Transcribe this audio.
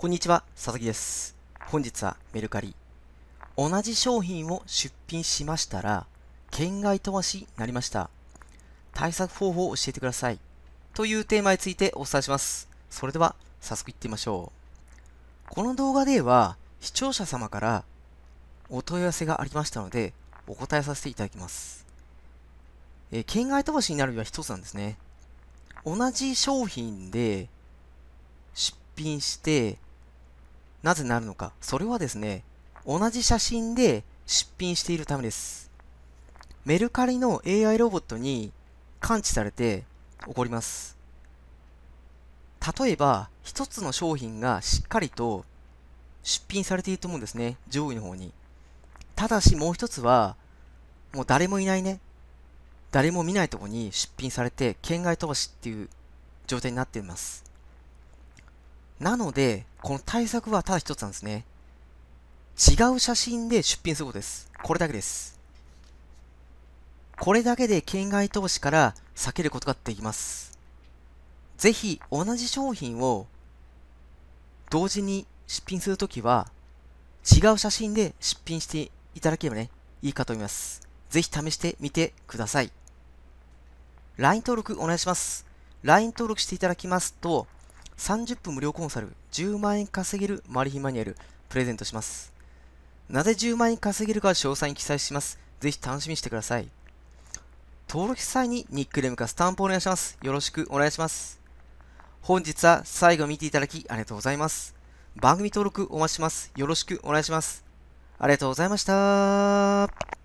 こんにちは、佐々木です。本日はメルカリ。同じ商品を出品しましたら、県外飛ばしになりました。対策方法を教えてください。というテーマについてお伝えします。それでは、早速いってみましょう。この動画では、視聴者様からお問い合わせがありましたので、お答えさせていただきます。えー、県外飛ばしになるには一つなんですね。同じ商品で出品して、なぜなるのか。それはですね、同じ写真で出品しているためです。メルカリの AI ロボットに感知されて起こります。例えば、一つの商品がしっかりと出品されていると思うんですね。上位の方に。ただしもう一つは、もう誰もいないね。誰も見ないとこに出品されて、県外飛ばしっていう状態になっています。なので、この対策はただ一つなんですね。違う写真で出品することです。これだけです。これだけで県外投資から避けることができます。ぜひ同じ商品を同時に出品するときは違う写真で出品していただければね、いいかと思います。ぜひ試してみてください。LINE 登録お願いします。LINE 登録していただきますと、30分無料コンサル、10万円稼げるマリヒマニュアル、プレゼントします。なぜ10万円稼げるか詳細に記載します。ぜひ楽しみにしてください。登録際にニックネームかスタンプお願いします。よろしくお願いします。本日は最後見ていただきありがとうございます。番組登録お待ちします。よろしくお願いします。ありがとうございました。